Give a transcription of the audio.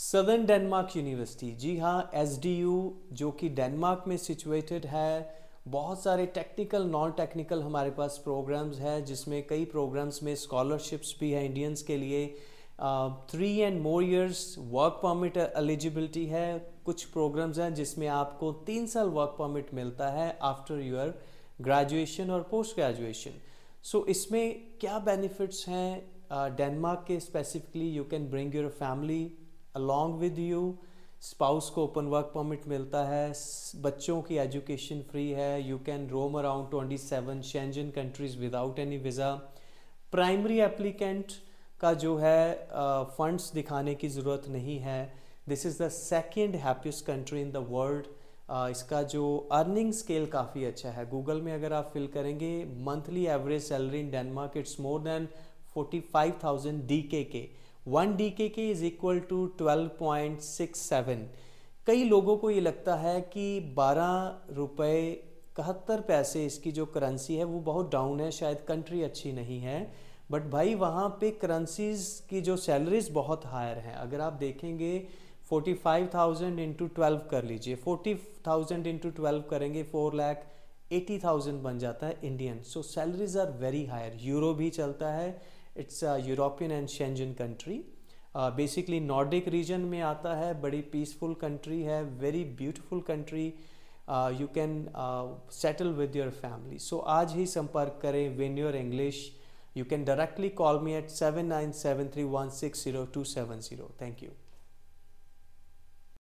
southern Denmark university जी हाँ S जो कि डेनमार्क में सिचुएटेड है बहुत सारे टेक्निकल नॉन टेक्निकल हमारे पास प्रोग्राम्स हैं जिसमें कई प्रोग्राम्स में स्कॉलरशिप्स भी हैं इंडियंस के लिए three and more years work permit eligibility है कुछ प्रोग्राम्स हैं जिसमें आपको तीन साल वर्क परमिट मिलता है आफ्टर योर ग्रेजुएशन और पोस्ट ग्रेजुएशन सो इसमें क्या बेनिफिट्स हैं डेनमार्क uh, के specifically you can bring your family along with you spouse को ओपन वर्क परमिट मिलता है बच्चों की एजुकेशन फ्री है you can roam around twenty seven Schengen countries without any visa primary applicant का जो है फंड्स uh, दिखाने की ज़रूरत नहीं है this is the second happiest country in the world इसका जो अर्निंग स्केल काफ़ी अच्छा है गूगल में अगर आप फिल करेंगे monthly average salary in Denmark it's more than forty five thousand D K one D K K is equal to twelve point six seven कई लोगों को ये लगता है कि बारह रुपये इकहत्तर पैसे इसकी जो करेंसी है वो बहुत डाउन है शायद कंट्री अच्छी नहीं है बट भाई वहाँ पे करेंसीज़ की जो सैलरीज बहुत हायर हैं अगर आप देखेंगे forty five thousand into twelve कर लीजिए फोर्टी थाउजेंड इंटू ट्वेल्व करेंगे फोर लैख एटी थाउजेंड बन जाता है Indian so salaries are very higher euro भी चलता है it's European and Schengen country basically Nordic region में आता है बड़ी पीसफुल कंट्री है very beautiful country you can settle with your family so आज ही संपर्क करें when your English you can directly call me at seven nine seven three one six zero two seven zero thank you